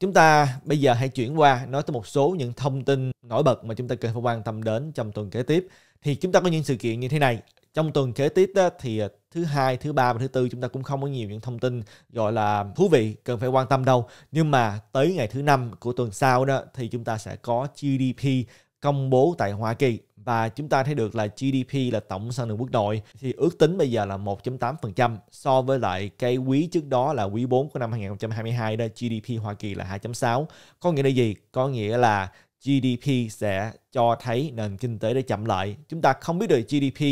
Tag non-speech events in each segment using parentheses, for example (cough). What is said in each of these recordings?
chúng ta bây giờ hãy chuyển qua nói tới một số những thông tin nổi bật mà chúng ta cần phải quan tâm đến trong tuần kế tiếp. Thì chúng ta có những sự kiện như thế này. Trong tuần kế tiếp đó, thì à, thứ hai, thứ ba và thứ tư chúng ta cũng không có nhiều những thông tin gọi là thú vị cần phải quan tâm đâu. Nhưng mà tới ngày thứ năm của tuần sau đó thì chúng ta sẽ có GDP công bố tại Hoa Kỳ và chúng ta thấy được là GDP là tổng sản lượng quốc nội thì ước tính bây giờ là 1.8% so với lại cái quý trước đó là quý 4 của năm 2022 đó GDP Hoa Kỳ là 2.6 có nghĩa là gì có nghĩa là GDP sẽ cho thấy nền kinh tế đã chậm lại chúng ta không biết được GDP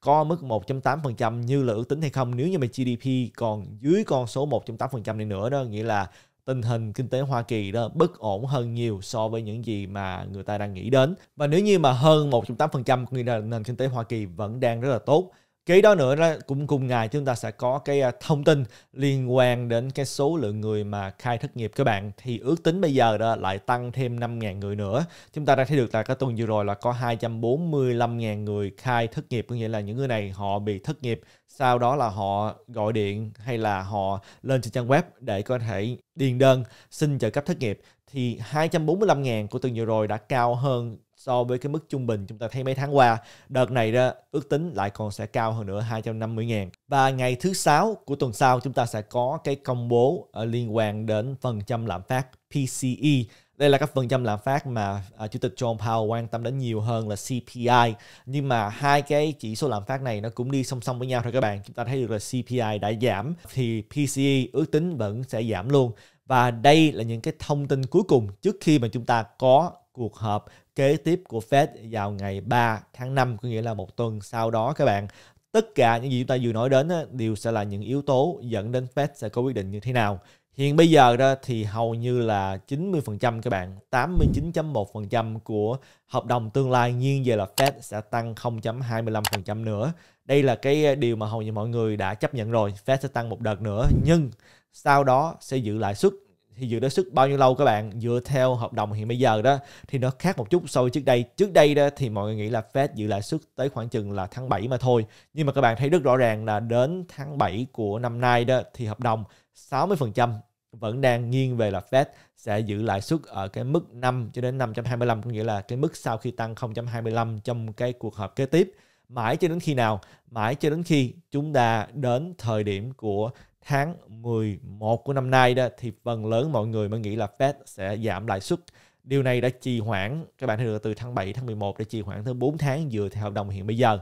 có mức 1.8% như là ước tính hay không nếu như mà GDP còn dưới con số 1.8% này nữa đó nghĩa là tình hình kinh tế Hoa Kỳ đó bất ổn hơn nhiều so với những gì mà người ta đang nghĩ đến. Và nếu như mà hơn 1.8% nghĩa là nền kinh tế Hoa Kỳ vẫn đang rất là tốt Kế đó nữa là cũng cùng ngày chúng ta sẽ có cái à, thông tin liên quan đến cái số lượng người mà khai thất nghiệp các bạn thì ước tính bây giờ đó lại tăng thêm 5.000 người nữa. Chúng ta đã thấy được là cái tuần vừa rồi là có 245.000 người khai thất nghiệp có nghĩa là những người này họ bị thất nghiệp sau đó là họ gọi điện hay là họ lên trên trang web để có thể điền đơn xin trợ cấp thất nghiệp thì 245.000 của tuần vừa rồi đã cao hơn so với cái mức trung bình chúng ta thấy mấy tháng qua. Đợt này ra ước tính lại còn sẽ cao hơn nữa 250 000 Và ngày thứ sáu của tuần sau chúng ta sẽ có cái công bố ờ, liên quan đến phần trăm lạm phát PCE đây là các phần trăm lạm phát mà à, chủ tịch John Powell quan tâm đến nhiều hơn là CPI nhưng mà hai cái chỉ số lạm phát này nó cũng đi song song với nhau thôi các bạn chúng ta thấy được là CPI đã giảm thì PCE ước tính vẫn sẽ giảm luôn và đây là những cái thông tin cuối cùng trước khi mà chúng ta có cuộc họp kế tiếp của Fed vào ngày 3 tháng 5, có nghĩa là một tuần sau đó các bạn. Tất cả những gì chúng ta vừa nói đến đều sẽ là những yếu tố dẫn đến Fed sẽ có quyết định như thế nào. Hiện bây giờ đó thì hầu như là 90% các bạn, 89.1% của hợp đồng tương lai nghiêng về là Fed sẽ tăng 0.25% nữa. Đây là cái điều mà hầu như mọi người đã chấp nhận rồi, Fed sẽ tăng một đợt nữa nhưng sau đó sẽ giữ lãi suất thì dự đối sức bao nhiêu lâu các bạn dựa theo hợp đồng hiện bây giờ đó thì nó khác một chút so với trước đây trước đây đó thì mọi người nghĩ là Fed dự lãi suất tới khoảng chừng là tháng 7 mà thôi nhưng mà các bạn thấy rất rõ ràng là đến tháng 7 của năm nay đó thì hợp đồng 60% vẫn đang nghiêng về là Fed sẽ giữ lãi suất ở cái mức 5 cho đến 5.25 có nghĩa là cái mức sau khi tăng 0.25 trong cái cuộc họp kế tiếp mãi cho đến khi nào mãi cho đến khi chúng ta đến thời điểm của tháng 11 của năm nay đó thì phần lớn mọi người mới nghĩ là Fed sẽ giảm lãi suất. Điều này đã trì hoãn, các bạn thấy được từ tháng 7 tháng 11 để trì hoãn tới 4 tháng dựa theo hợp đồng hiện bây giờ.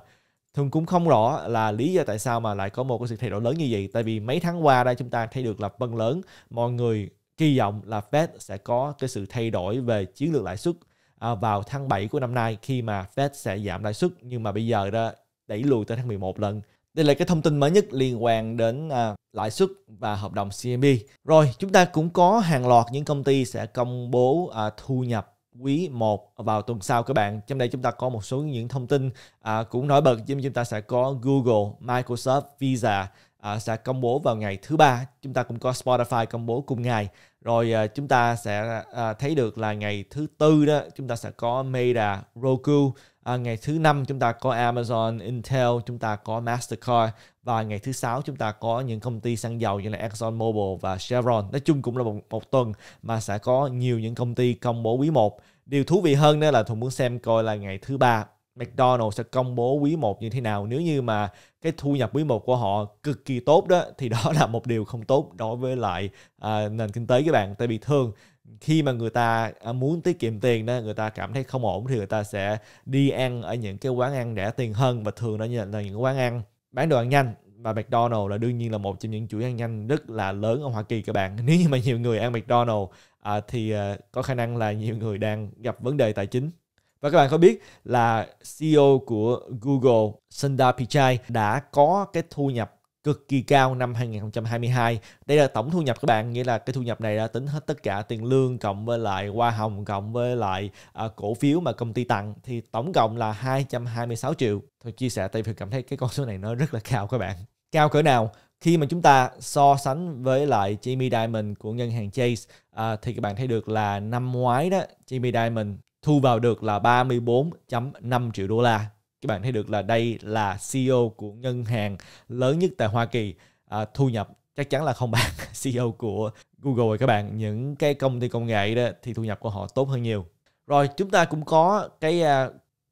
Thường cũng không rõ là lý do tại sao mà lại có một cái sự thay đổi lớn như vậy tại vì mấy tháng qua đây chúng ta thấy được là phần lớn mọi người kỳ vọng là Fed sẽ có cái sự thay đổi về chiến lược lãi suất à, vào tháng 7 của năm nay khi mà Fed sẽ giảm lãi suất nhưng mà bây giờ đó đẩy lùi tới tháng 11 lần đây là cái thông tin mới nhất liên quan đến à, lãi suất và hợp đồng CMB. E. Rồi, chúng ta cũng có hàng loạt những công ty sẽ công bố à, thu nhập quý 1 vào tuần sau các bạn. Trong đây chúng ta có một số những thông tin à, cũng nổi bật nhưng chúng ta sẽ có Google, Microsoft, Visa à, sẽ công bố vào ngày thứ ba. Chúng ta cũng có Spotify công bố cùng ngày. Rồi à, chúng ta sẽ à, thấy được là ngày thứ tư đó chúng ta sẽ có Meta, Roku, À, ngày thứ năm chúng ta có Amazon, Intel, chúng ta có Mastercard và ngày thứ sáu chúng ta có những công ty xăng dầu như là Exxon Mobil và Chevron. Nói chung cũng là một, một tuần mà sẽ có nhiều những công ty công bố quý 1. Điều thú vị hơn nữa là Thuận muốn xem coi là ngày thứ ba McDonald's sẽ công bố quý 1 như thế nào nếu như mà cái thu nhập quý 1 của họ cực kỳ tốt đó thì đó là một điều không tốt đối với lại à, nền kinh tế các bạn tại vì thường khi mà người ta à, muốn tiết kiệm tiền đó người ta cảm thấy không ổn thì người ta sẽ đi ăn ở những cái quán ăn rẻ tiền hơn và thường đó là những quán ăn bán đồ ăn nhanh và McDonald là đương nhiên là một trong những chuỗi ăn nhanh rất là lớn ở Hoa Kỳ các bạn. (laughs) Nếu như mà nhiều người ăn McDonald à, thì à, có khả năng là nhiều người đang gặp vấn đề tài chính. Và các bạn có biết là CEO của Google Sundar Pichai đã có cái thu nhập cực kỳ cao năm 2022. Đây là tổng thu nhập các bạn, nghĩa là cái thu nhập này đã tính hết tất cả tiền lương cộng với lại hoa hồng cộng với lại à, cổ phiếu mà công ty tặng thì tổng cộng là 226 triệu. Thôi chia sẻ tại vì cảm thấy cái con số này nó rất là cao các bạn. Cao cỡ nào? Khi mà chúng ta so sánh với lại Jamie Diamond của ngân hàng Chase à, thì các bạn thấy được là năm ngoái đó Jamie Diamond thu vào được là 34.5 triệu đô la các bạn thấy được là đây là CEO của ngân hàng lớn nhất tại Hoa Kỳ à, thu nhập chắc chắn là không bằng (laughs) CEO của Google rồi các bạn những cái công ty công nghệ đó thì thu nhập của họ tốt hơn nhiều rồi chúng ta cũng có cái à,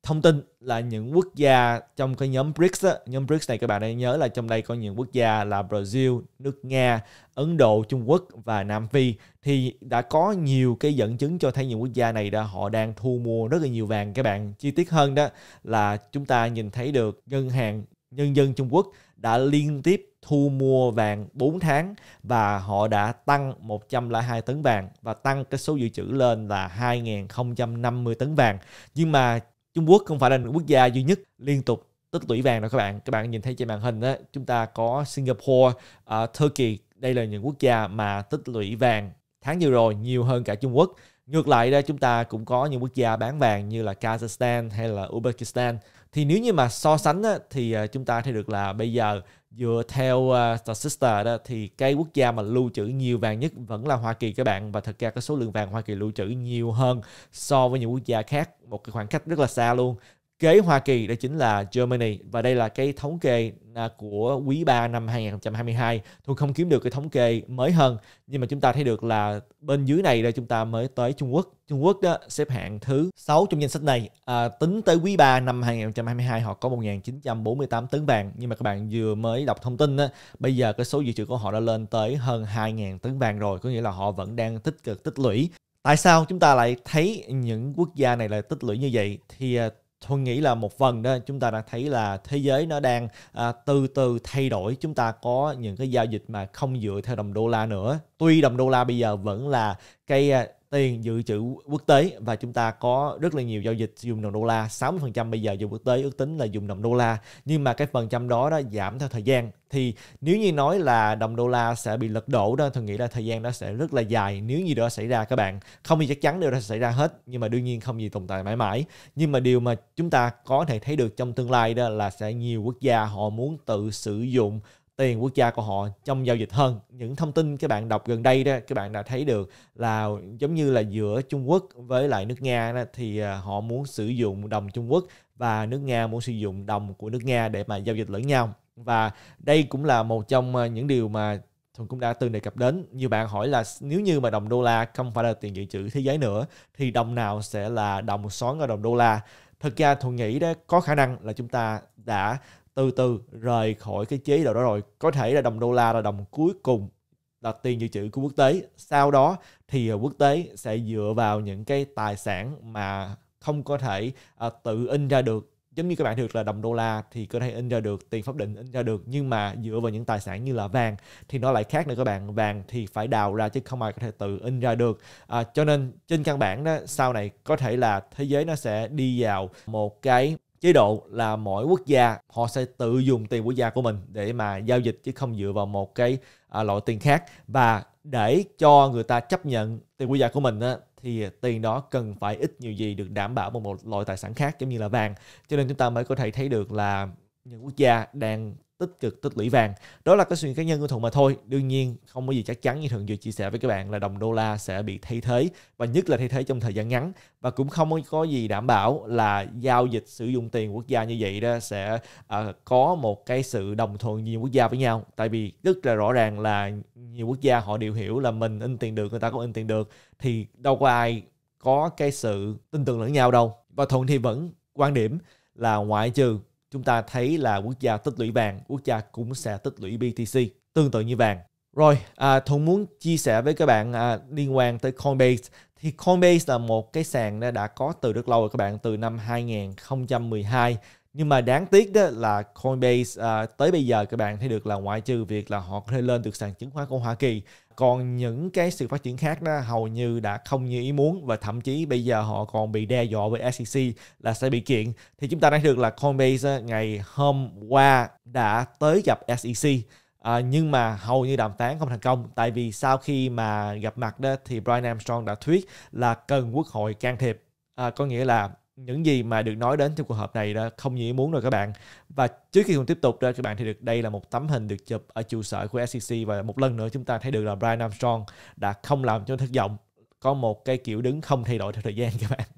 thông tin là những quốc gia trong cái nhóm BRICS á, nhóm BRICS này các bạn hãy nhớ là trong đây có những quốc gia là Brazil, nước Nga, Ấn Độ, Trung Quốc và Nam Phi thì đã có nhiều cái dẫn chứng cho thấy những quốc gia này đã họ đang thu mua rất là nhiều vàng các bạn. Chi tiết hơn đó là chúng ta nhìn thấy được ngân hàng nhân dân Trung Quốc đã liên tiếp thu mua vàng 4 tháng và họ đã tăng 102 tấn vàng và tăng cái số dự trữ lên là 2.050 tấn vàng. Nhưng mà Trung Quốc không phải là quốc gia duy nhất liên tục tích lũy vàng đâu các bạn các bạn nhìn thấy trên màn hình đó chúng ta có Singapore uh, Turkey đây là những quốc gia mà tích lũy vàng tháng vừa rồi nhiều hơn cả Trung Quốc ngược lại đây chúng ta cũng có những quốc gia bán vàng như là Kazakhstan hay là Uzbekistan thì nếu như mà so sánh á, thì à, chúng ta thấy được là bây giờ dựa theo uh, à, The Sister đó thì cái quốc gia mà lưu trữ nhiều vàng nhất vẫn là Hoa Kỳ các bạn và thật ra cái số lượng vàng Hoa Kỳ lưu trữ nhiều hơn so với những quốc gia khác một cái khoảng cách rất là xa luôn kế Hoa Kỳ đó chính là Germany và đây là cái thống kê à, của quý 3 năm 2022 tôi không kiếm được cái thống kê mới hơn nhưng mà chúng ta thấy được là bên dưới này đây chúng ta mới tới Trung Quốc Trung Quốc đó xếp hạng thứ 6 trong danh sách này à, tính tới quý 3 năm 2022 họ có 1.948 tấn vàng nhưng mà các bạn vừa mới đọc thông tin đó, bây giờ cái số dự trữ của họ đã lên tới hơn 2.000 tấn vàng rồi có nghĩa là họ vẫn đang tích cực tích lũy Tại sao chúng ta lại thấy những quốc gia này là tích lũy như vậy? Thì à, tôi nghĩ là một phần đó chúng ta đã thấy là thế giới nó đang à, từ từ thay đổi chúng ta có những cái giao dịch mà không dựa theo đồng đô la nữa tuy đồng đô la bây giờ vẫn là cái à, tiền dự trữ quốc tế và chúng ta có rất là nhiều giao dịch dùng đồng đô la 60% bây giờ dùng quốc tế ước tính là dùng đồng đô la nhưng mà cái phần trăm đó đó giảm theo thời gian thì nếu như nói là đồng đô la sẽ bị lật đổ đó tôi nghĩ là thời gian đó sẽ rất là dài nếu như đó xảy ra các bạn không gì chắc chắn điều đó sẽ xảy ra hết nhưng mà đương nhiên không gì tồn tại mãi mãi nhưng mà điều mà chúng ta có thể thấy được trong tương lai đó là sẽ nhiều quốc gia họ muốn tự sử dụng tiền quốc gia của họ trong giao dịch hơn những thông tin các bạn đọc gần đây đó các bạn đã thấy được là giống như là giữa Trung Quốc với lại nước Nga đó, thì à, họ muốn sử dụng đồng Trung Quốc và nước Nga muốn sử dụng đồng của nước Nga để mà giao dịch lẫn nhau và đây cũng là một trong à, những điều mà Thuận cũng đã từng đề cập đến nhiều bạn hỏi là nếu như mà đồng đô la không phải là tiền dự trữ thế giới nữa thì đồng nào sẽ là đồng xoắn ở đồng đô la thực ra Thuận nghĩ đó có khả năng là chúng ta đã từ từ rời khỏi cái chế độ đó rồi có thể là đồng đô la là đồng cuối cùng là tiền dự trữ của quốc tế sau đó thì à, quốc tế sẽ dựa vào những cái tài sản mà không có thể à, tự in ra được giống như các bạn được là đồng đô la thì có thể in ra được tiền pháp định in ra được nhưng mà dựa vào những tài sản như là vàng thì nó lại khác nữa các bạn vàng thì phải đào ra chứ không ai có thể tự in ra được à, cho nên trên căn bản đó sau này có thể là thế giới nó sẽ đi vào một cái chế độ là mỗi quốc gia họ sẽ tự dùng tiền quốc gia của mình để mà giao dịch chứ không dựa vào một cái à, loại tiền khác và để cho người ta chấp nhận tiền quốc gia của mình á, thì tiền đó cần phải ít nhiều gì được đảm bảo bằng một loại tài sản khác giống như là vàng cho nên chúng ta mới có thể thấy được là những quốc gia đang tích cực tích lũy vàng đó là cái suy nghĩ cá nhân của thuận mà thôi đương nhiên không có gì chắc chắn như thường vừa chia sẻ với các bạn là đồng đô la sẽ bị thay thế và nhất là thay thế trong thời gian ngắn và cũng không có gì đảm bảo là giao dịch sử dụng tiền quốc gia như vậy đó sẽ uh, có một cái sự đồng thuận nhiều quốc gia với nhau tại vì rất là rõ ràng là nhiều quốc gia họ đều hiểu là mình in tiền được người ta cũng in tiền được thì đâu có ai có cái sự tin tưởng lẫn nhau đâu và thuận thì vẫn quan điểm là ngoại trừ chúng ta thấy là quốc gia tích lũy vàng, quốc gia cũng sẽ tích lũy BTC tương tự như vàng. Rồi, à, Thuận muốn chia sẻ với các bạn à, liên quan tới Coinbase. Thì Coinbase là một cái sàn đã có từ rất lâu rồi các bạn, từ năm 2012. Nhưng mà đáng tiếc đó là Coinbase à, tới bây giờ các bạn thấy được là ngoại trừ việc là họ có thể lên được sàn chứng khoán của Hoa Kỳ còn những cái sự phát triển khác đó hầu như đã không như ý muốn và thậm chí bây giờ họ còn bị đe dọa với SEC là sẽ bị kiện thì chúng ta thấy được là Coinbase ngày hôm qua đã tới gặp SEC À, nhưng mà hầu như đàm phán không thành công tại vì sau khi mà gặp mặt đó thì Brian Armstrong đã thuyết là cần quốc hội can thiệp à, có nghĩa là những gì mà được nói đến trong cuộc họp này đó không như ý muốn rồi các bạn và trước khi cùng tiếp tục đó các bạn thì được đây là một tấm hình được chụp ở trụ sở của SEC và một lần nữa chúng ta thấy được là Brian Armstrong đã không làm cho thất vọng có một cái kiểu đứng không thay đổi theo thời gian các bạn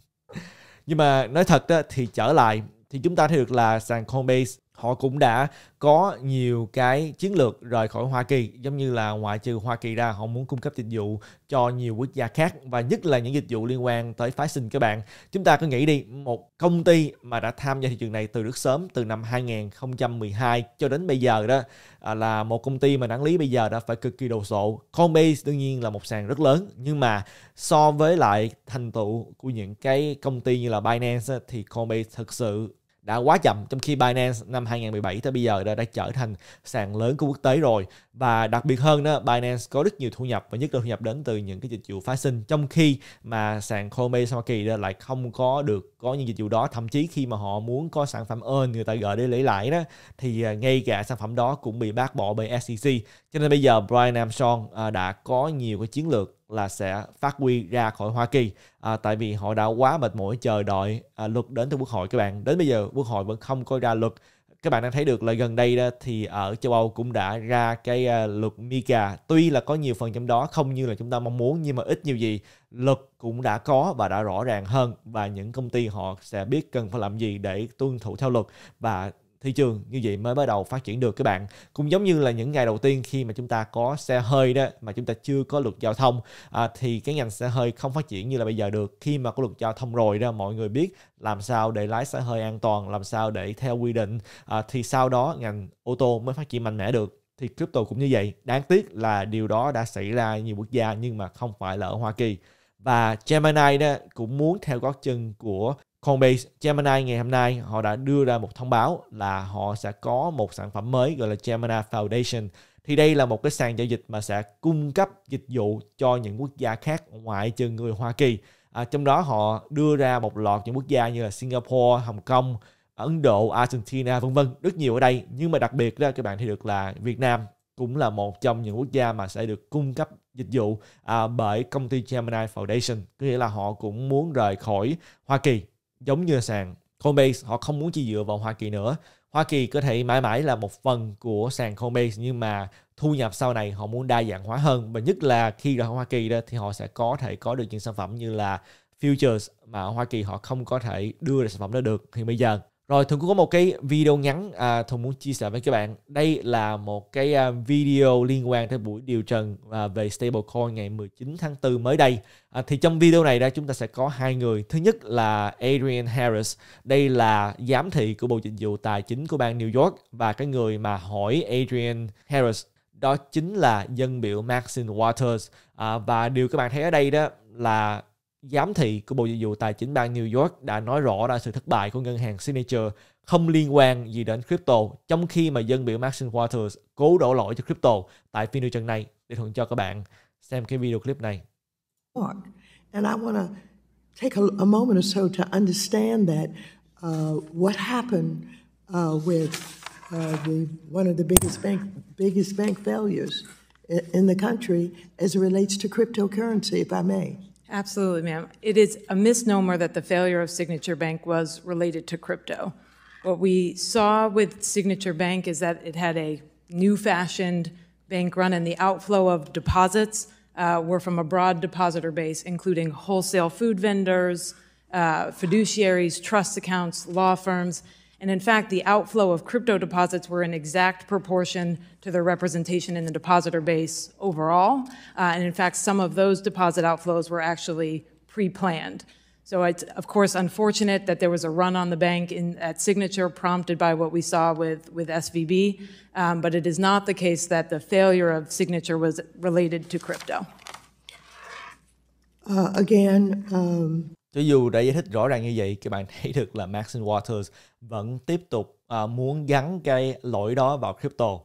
nhưng mà nói thật đó, thì trở lại thì chúng ta thấy được là sàn Coinbase họ cũng đã có nhiều cái chiến lược rời khỏi Hoa Kỳ giống như là ngoại trừ Hoa Kỳ ra họ muốn cung cấp dịch vụ cho nhiều quốc gia khác và nhất là những dịch vụ liên quan tới phái sinh các bạn chúng ta cứ nghĩ đi một công ty mà đã tham gia thị trường này từ rất sớm từ năm 2012 cho đến bây giờ đó à, là một công ty mà đáng lý bây giờ đã phải cực kỳ đồ sộ Coinbase đương nhiên là một sàn rất lớn nhưng mà so với lại thành tựu của những cái công ty như là Binance thì Coinbase thực sự đã quá chậm trong khi Binance năm 2017 tới bây giờ đã, đã trở thành sàn lớn của quốc tế rồi và đặc biệt hơn đó Binance có rất nhiều thu nhập và nhất là thu nhập đến từ những cái dịch vụ phái sinh trong khi mà sàn Coinbase Hoa Kỳ lại không có được có những dịch vụ đó thậm chí khi mà họ muốn có sản phẩm earn người ta gửi để lấy lãi đó thì à, ngay cả sản phẩm đó cũng bị bác bỏ bởi SEC cho nên bây giờ Brian Armstrong à, đã có nhiều cái chiến lược là sẽ phát huy ra khỏi Hoa Kỳ à, tại vì họ đã quá mệt mỏi chờ đợi à, luật đến từ quốc hội các bạn đến bây giờ quốc hội vẫn không có ra luật các bạn đang thấy được là gần đây đó thì ở châu Âu cũng đã ra cái à, luật MiCA tuy là có nhiều phần trong đó không như là chúng ta mong muốn nhưng mà ít nhiều gì luật cũng đã có và đã rõ ràng hơn và những công ty họ sẽ biết cần phải làm gì để tuân thủ theo luật và thị trường như vậy mới bắt đầu phát triển được các bạn cũng giống như là những ngày đầu tiên khi mà chúng ta có xe hơi đó mà chúng ta chưa có luật giao thông à, thì cái ngành xe hơi không phát triển như là bây giờ được khi mà có luật giao thông rồi đó mọi người biết làm sao để lái xe hơi an toàn làm sao để theo quy định à, thì sau đó ngành ô tô mới phát triển mạnh mẽ được thì crypto cũng như vậy đáng tiếc là điều đó đã xảy ra nhiều quốc gia nhưng mà không phải là ở Hoa Kỳ và Gemini đó cũng muốn theo gót chân của Coinbase Gemini ngày hôm nay họ đã đưa ra một thông báo là họ sẽ có một sản phẩm mới gọi là Gemini Foundation. Thì đây là một cái sàn giao dịch mà sẽ cung cấp dịch vụ cho những quốc gia khác ngoại trừ người Hoa Kỳ. À, trong đó họ đưa ra một loạt những quốc gia như là Singapore, Hồng Kông, Ấn Độ, Argentina vân vân rất nhiều ở đây nhưng mà đặc biệt đó các bạn thì được là Việt Nam cũng là một trong những quốc gia mà sẽ được cung cấp dịch vụ à, bởi công ty Gemini Foundation có nghĩa là họ cũng muốn rời khỏi Hoa Kỳ giống như sàn Coinbase họ không muốn chỉ dựa vào Hoa Kỳ nữa Hoa Kỳ có thể mãi mãi là một phần của sàn Coinbase nhưng mà thu nhập sau này họ muốn đa dạng hóa hơn và nhất là khi ra Hoa Kỳ đó thì họ sẽ có thể có được những sản phẩm như là futures mà ở Hoa Kỳ họ không có thể đưa được sản phẩm đó được thì bây giờ rồi Thường cũng có một cái video ngắn à, Thường muốn chia sẻ với các bạn. Đây là một cái à, video liên quan tới buổi điều trần à, về stablecoin ngày 19 tháng 4 mới đây. À, thì trong video này ra chúng ta sẽ có hai người. Thứ nhất là Adrian Harris. Đây là giám thị của Bộ Dịch vụ Tài chính của bang New York và cái người mà hỏi Adrian Harris đó chính là dân biểu Maxine Waters à, và điều các bạn thấy ở đây đó là giám thị của Bộ Dịch vụ Tài chính bang New York đã nói rõ ra sự thất bại của ngân hàng Signature không liên quan gì đến crypto, trong khi mà dân biểu Maxine Waters cố đổ lỗi cho crypto tại phiên điều trần này để thuận cho các bạn xem cái video clip này. And I want to take a, a moment or so to understand that uh, what happened uh, with uh, the, one of the biggest bank biggest bank failures in the country as it relates to cryptocurrency, if I may. Absolutely, ma'am. It is a misnomer that the failure of Signature Bank was related to crypto. What we saw with Signature Bank is that it had a new fashioned bank run, and the outflow of deposits uh, were from a broad depositor base, including wholesale food vendors, uh, fiduciaries, trust accounts, law firms, and in fact, the outflow of crypto deposits were in exact proportion to their representation in the depositor base overall. Uh, and in fact, some of those deposit outflows were actually pre-planned. So it's, of course, unfortunate that there was a run on the bank in, at Signature prompted by what we saw with, with SVB, um, but it is not the case that the failure of Signature was related to crypto. Uh, again, um, Cho dù đã giải thích rõ ràng như vậy, các bạn (laughs) thấy được là Maxine Waters vẫn tiếp tục uh, muốn gắn cái lỗi đó vào crypto.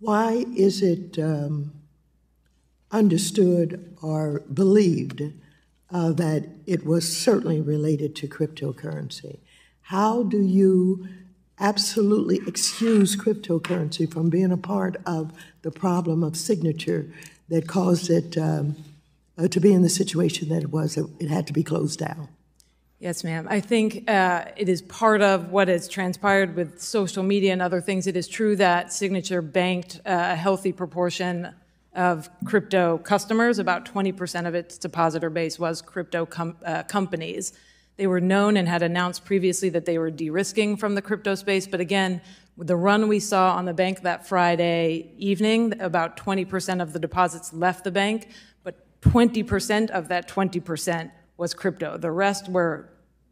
Why is it um, understood or believed uh, that it was certainly related to cryptocurrency? How do you absolutely excuse cryptocurrency from being a part of the problem of signature that caused it? Um, uh, to be in the situation that it was, it had to be closed down. Yes, ma'am. I think uh, it is part of what has transpired with social media and other things. It is true that Signature banked uh, a healthy proportion of crypto customers. About 20% of its depositor base was crypto com- uh, companies. They were known and had announced previously that they were de risking from the crypto space. But again, the run we saw on the bank that Friday evening, about 20% of the deposits left the bank. 20% of that 20% was crypto. The rest were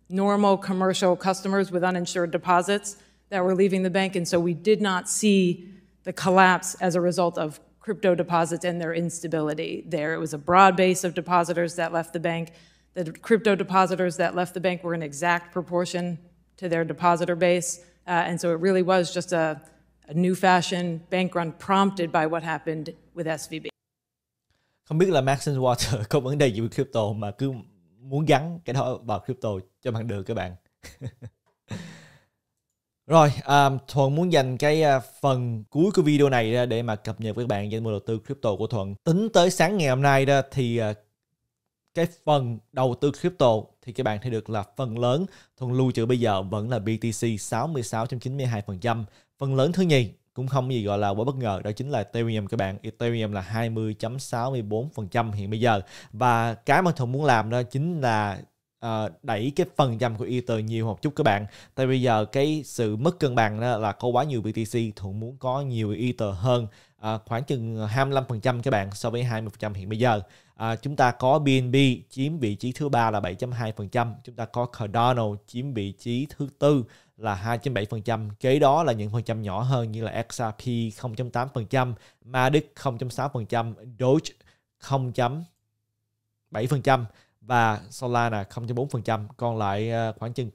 normal commercial customers with uninsured deposits that were leaving the bank. And so we did not see the collapse as a result of crypto deposits and their instability there. It was a broad base of depositors that left the bank. The crypto depositors that left the bank were in exact proportion to their depositor base. Uh, and so it really was just a, a new fashion bank run prompted by what happened with SVB. không biết là Maxine Water (laughs) có vấn đề gì với crypto mà cứ muốn gắn cái đó vào crypto cho bằng được các bạn (laughs) Rồi, um, Thuận muốn dành cái uh, phần cuối của video này để mà cập nhật với các bạn danh mục đầu tư crypto của Thuận. Tính tới sáng ngày hôm nay đó thì uh, cái phần đầu tư crypto thì các bạn thấy được là phần lớn Thuận lưu trữ bây giờ vẫn là BTC 66.92%. Phần lớn thứ nhì cũng không gì gọi là quá bất ngờ đó chính là Ethereum các bạn Ethereum là 20.64% hiện bây giờ và cái mà Thuận muốn làm đó chính là uh, đẩy cái phần trăm của Ether nhiều một chút các bạn tại bây giờ cái sự mất cân bằng đó là có quá nhiều BTC Thuận muốn có nhiều Ether hơn uh, khoảng chừng 25% các bạn so với 20% hiện bây giờ À, chúng ta có BNB chiếm vị trí thứ ba là 7.2%, chúng ta có Cardano chiếm vị trí thứ tư là 2.7%, kế đó là những phần trăm nhỏ hơn như là XRP 0.8%, MADIC 0.6%, Doge 0.7% và Solana 0.4%, còn lại ờ, khoảng chừng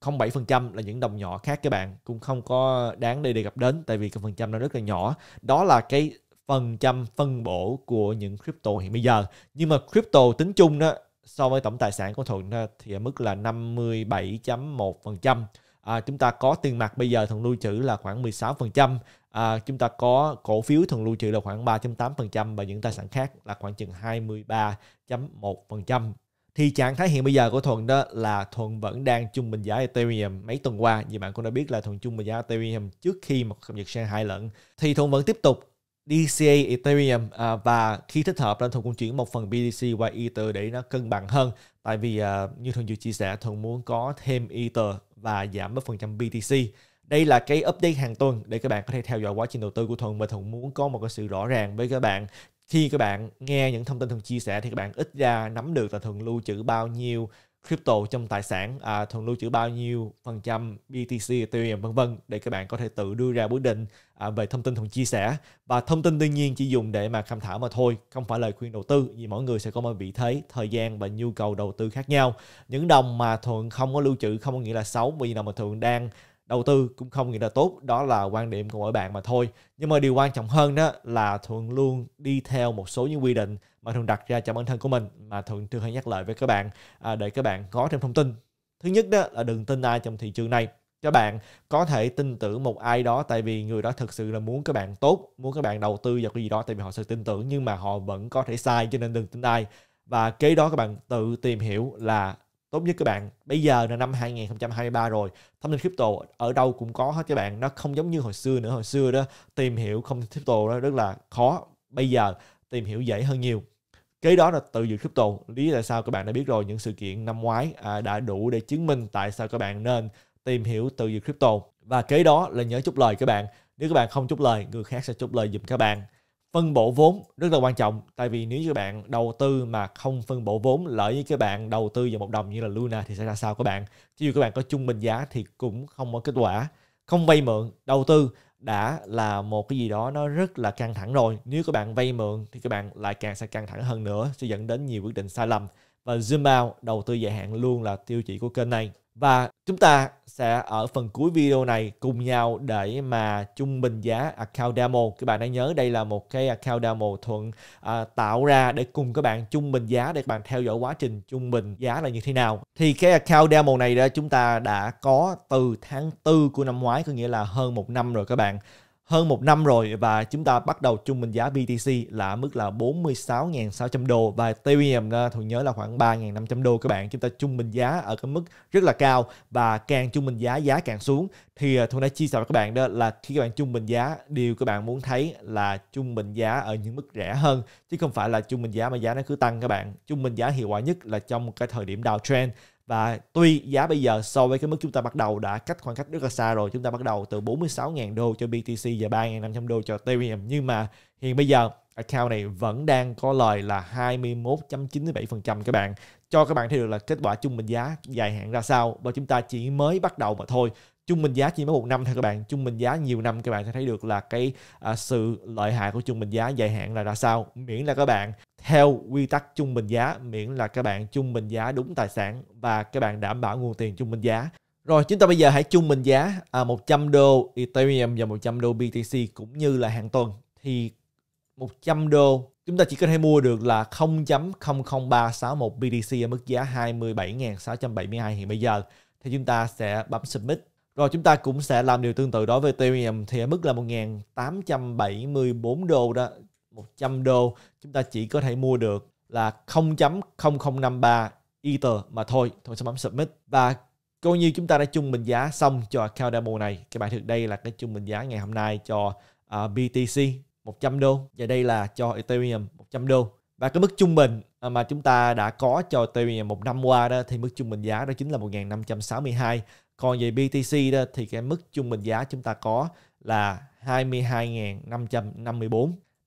0.07% là những đồng nhỏ khác các bạn cũng không có đáng để đề cập đến tại vì cái phần trăm nó rất là nhỏ. Đó là cái phần trăm phân bổ của những crypto hiện bây giờ. Nhưng mà crypto tính chung đó so với tổng tài sản của Thuận thì ở mức là 57.1%. À, chúng ta có tiền mặt bây giờ Thuận lưu trữ là khoảng 16%. À, chúng ta có cổ phiếu Thuận lưu trữ là khoảng 3.8% và những tài sản khác là khoảng chừng 23.1%. Thì trạng thái hiện bây giờ của Thuận đó là Thuận vẫn đang trung bình giá Ethereum mấy tuần qua. Như bạn cũng đã biết là Thuận trung bình giá Ethereum trước khi mà cập nhật sang hai lần Thì Thuận vẫn tiếp tục DCA Ethereum à, và khi thích hợp nên Thuận cũng chuyển một phần BTC qua Ether để nó cân bằng hơn tại vì à, như Thuận vừa chia sẻ Thuận muốn có thêm Ether và giảm một phần trăm BTC đây là cái update hàng tuần để các bạn có thể theo dõi quá trình đầu tư của Thuận và Thuận muốn có một cái sự rõ ràng với các bạn khi các bạn nghe những thông tin Thuận chia sẻ thì các bạn ít ra nắm được là Thuận lưu trữ bao nhiêu crypto trong tài sản à, thuần lưu trữ bao nhiêu phần trăm BTC Ethereum vân vân để các bạn có thể tự đưa ra quyết định à, về thông tin thường chia sẻ và thông tin đương nhiên chỉ dùng để mà tham khảo mà thôi không phải lời khuyên đầu tư vì mỗi người sẽ có một vị thế thời gian và nhu cầu đầu tư khác nhau những đồng mà thường không có lưu trữ không có nghĩa là xấu vì nào mà thường đang đầu tư cũng không nghĩa là tốt đó là quan điểm của mỗi bạn mà thôi nhưng mà điều quan trọng hơn đó là thuận luôn đi theo một số những quy định mà thường đặt ra cho bản thân của mình mà thường thường hay nhắc lại với các bạn à, để các bạn có thêm thông tin thứ nhất đó là đừng tin ai trong thị trường này các bạn có thể tin tưởng một ai đó tại vì người đó thực sự là muốn các bạn tốt muốn các bạn đầu tư vào cái gì đó tại vì họ sự tin tưởng nhưng mà họ vẫn có thể sai cho nên đừng tin ai và kế đó các bạn tự tìm hiểu là tốt nhất các bạn bây giờ là năm 2023 rồi thông tin crypto ở đâu cũng có hết các bạn nó không giống như hồi xưa nữa hồi xưa đó tìm hiểu không crypto đó rất là khó bây giờ tìm hiểu dễ hơn nhiều cái đó là tự dự crypto lý là sao các bạn đã biết rồi những sự kiện năm ngoái à, đã đủ để chứng minh tại sao các bạn nên tìm hiểu tự dự crypto và kế đó là nhớ chúc lời các bạn nếu các bạn không chúc lời người khác sẽ chúc lời giùm các bạn phân bổ vốn rất là quan trọng tại vì nếu như các bạn đầu tư mà không phân bổ vốn lỡ như các bạn đầu tư vào một đồng như là Luna thì sẽ ra sao các bạn chứ dù các bạn có chung bình giá thì cũng không có kết quả không vay mượn đầu tư đã là một cái gì đó nó rất là căng thẳng rồi nếu các bạn vay mượn thì các bạn lại càng sẽ căng thẳng hơn nữa sẽ dẫn đến nhiều quyết định sai lầm và zoom out đầu tư dài hạn luôn là tiêu chí của kênh này và chúng ta sẽ ở phần cuối video này cùng nhau để mà trung bình giá account demo. Các bạn đã nhớ đây là một cái account demo thuận à, tạo ra để cùng các bạn trung bình giá để các bạn theo dõi quá trình trung bình giá là như thế nào. Thì cái account demo này đó chúng ta đã có từ tháng 4 của năm ngoái có nghĩa là hơn một năm rồi các bạn hơn một năm rồi và chúng ta bắt đầu trung bình giá BTC là mức là 46.600 đô và Ethereum ờ, thường nhớ là khoảng 3.500 đô các bạn chúng ta trung bình giá ở cái mức rất là cao và càng trung bình giá giá càng xuống thì ờ, tôi đã chia sẻ với các bạn đó là khi các bạn trung bình giá điều các bạn muốn thấy là trung bình giá ở những mức rẻ hơn chứ không phải là trung bình giá mà giá nó cứ tăng các bạn trung bình giá hiệu quả nhất là trong cái thời điểm downtrend và tuy giá bây giờ so với cái mức chúng ta bắt đầu đã cách khoảng cách rất là xa rồi chúng ta bắt đầu từ 46.000 đô cho BTC và 3.500 đô cho Ethereum nhưng mà hiện bây giờ account này vẫn đang có lời là 21.97% các bạn cho các bạn thấy được là kết quả trung bình giá dài hạn ra sao và chúng ta chỉ mới bắt đầu mà thôi trung bình giá chỉ mới một năm thôi các bạn trung bình giá nhiều năm các bạn sẽ thấy được là cái à, sự lợi hại của trung bình giá dài hạn là ra sao miễn là các bạn theo quy tắc trung bình giá miễn là các bạn trung bình giá đúng tài sản và các bạn đảm bảo nguồn tiền trung bình giá. Rồi chúng ta bây giờ hãy trung bình giá à, 100 đô Ethereum và 100 đô BTC cũng như là hàng tuần thì 100 đô chúng ta chỉ có thể mua được là 0.00361 BTC ở mức giá 27.672 hiện bây giờ thì chúng ta sẽ bấm submit rồi chúng ta cũng sẽ làm điều tương tự đối với Ethereum thì ở mức là 1.874 đô đó 100 đô chúng ta chỉ có thể mua được là 0.0053 Ether mà thôi. Thôi sẽ bấm Submit. Và coi như chúng ta đã chung bình giá xong cho account demo này. Các bạn thực đây là cái chung bình giá ngày hôm nay cho uh, BTC 100 đô. Và đây là cho Ethereum 100 đô. Và cái mức trung bình à, mà chúng ta đã có cho Ethereum một năm qua đó thì mức trung bình giá đó chính là 1562. Còn về BTC đó thì cái mức trung bình giá chúng ta có là 22.554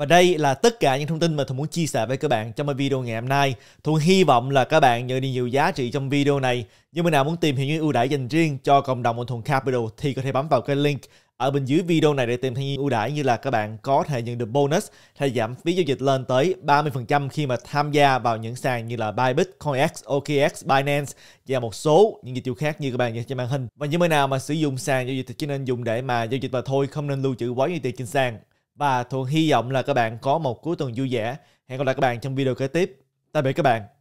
Và đây là tất cả những thông tin mà Thuận muốn chia sẻ với các bạn trong video ngày hôm nay. Thuận hy vọng là các bạn nhận được nhiều giá trị trong video này. Nếu bạn nào muốn tìm hiểu những ưu đãi dành riêng cho cộng đồng của Thuận Capital thì có thể bấm vào cái link ở bên dưới video này để tìm thấy những ưu đãi như là các bạn có thể nhận được bonus hay giảm phí giao dịch lên tới 30% khi mà tham gia vào những sàn như là Bybit, CoinX, OKX, Binance và một số những dịch vụ khác như các bạn nhìn trên màn hình. Và những người nào mà sử dụng sàn giao dịch thì chỉ nên dùng để mà giao dịch mà thôi, không nên lưu trữ quá nhiều tiền trên sàn và Thuận hy vọng là các bạn có một cuối tuần vui vẻ. Hẹn gặp lại các bạn trong video kế tiếp. Tạm biệt các bạn.